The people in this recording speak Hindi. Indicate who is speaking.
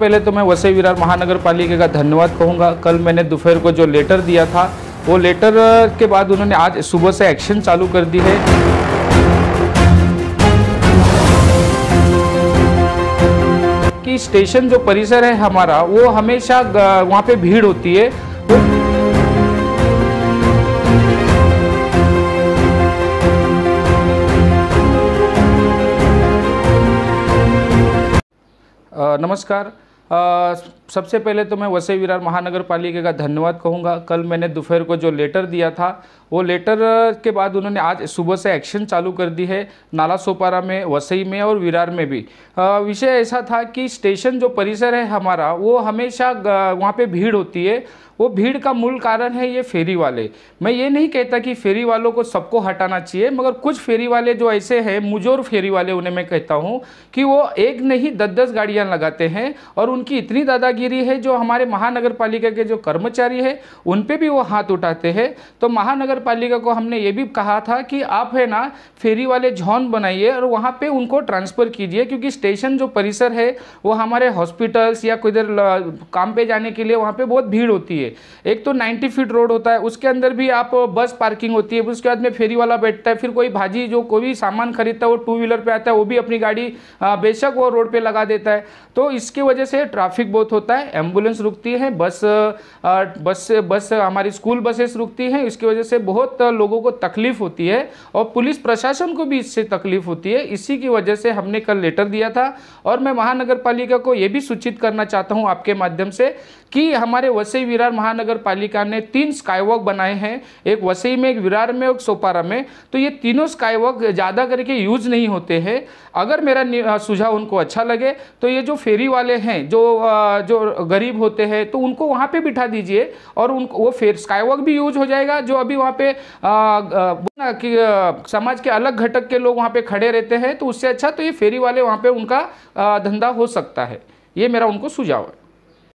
Speaker 1: पहले तो मैं वसई विरार महानगर पालिका का धन्यवाद कहूँगा कल मैंने दोपहर को जो लेटर दिया था वो लेटर के बाद उन्होंने आज सुबह से एक्शन चालू कर दी है कि स्टेशन जो परिसर है हमारा वो हमेशा वहाँ पे भीड़ होती है नमस्कार आ, सबसे पहले तो मैं वसई विरार महानगर पालिका का धन्यवाद कहूँगा कल मैंने दोपहर को जो लेटर दिया था वो लेटर के बाद उन्होंने आज सुबह से एक्शन चालू कर दी है नाला सोपारा में वसई में और विरार में भी विषय ऐसा था कि स्टेशन जो परिसर है हमारा वो हमेशा वहाँ पे भीड़ होती है वो भीड़ का मूल कारण है ये फेरी वाले मैं ये नहीं कहता कि फेरी वालों को सबको हटाना चाहिए मगर कुछ फेरी वाले जो ऐसे हैं मुजोर फेरी वाले उन्हें मैं कहता हूँ कि वो एक नहीं दस दस गाड़ियाँ लगाते हैं और उनकी इतनी दादागिरी है जो हमारे महानगर पालिका के जो कर्मचारी है उन पर भी वो हाथ उठाते हैं तो महानगर पालिका को हमने ये भी कहा था कि आप है ना फेरी वाले झोन बनाइए और वहाँ पर उनको ट्रांसफ़र कीजिए क्योंकि स्टेशन जो परिसर है वो हमारे हॉस्पिटल्स या किधर काम पे जाने के लिए वहाँ पे बहुत भीड़ होती है एक तो 90 फीट रोड होता है उसके अंदर भी आप बस पार्किंग होती है उसके बाद में फेरी वाला बैठता है फिर कोई भाजी जो कोई भी सामान खरीदता है वो टू व्हीलर पर आता है वो भी अपनी गाड़ी बेशक वो रोड पर लगा देता है तो इसके वजह से ट्रैफिक बहुत होता है एम्बुलेंस रुकती है बस बस बस हमारी स्कूल बसेस रुकती हैं इसकी वजह से बहुत लोगों को तकलीफ होती है और पुलिस प्रशासन को भी इससे तकलीफ होती है इसी की वजह से हमने कल लेटर दिया था और मैं महानगर पालिका को यह भी सूचित करना चाहता हूँ आपके माध्यम से कि हमारे वसई विरार महानगर पालिका ने तीन स्काईवॉक बनाए हैं एक वसई में एक विरार में और सोपारा में तो ये तीनों स्काईवॉक ज़्यादा करके यूज नहीं होते हैं अगर मेरा सुझाव उनको अच्छा लगे तो ये जो फेरी वाले हैं जो जो गरीब होते हैं तो उनको वहाँ पे बिठा दीजिए और उनको वो फेर स्काईवॉक भी यूज हो जाएगा जो अभी वहाँ पे ना कि समाज के अलग घटक के लोग वहाँ पे खड़े रहते हैं तो उससे अच्छा तो ये फेरी वाले वहाँ पे उनका धंधा हो सकता है ये मेरा उनको सुझाव है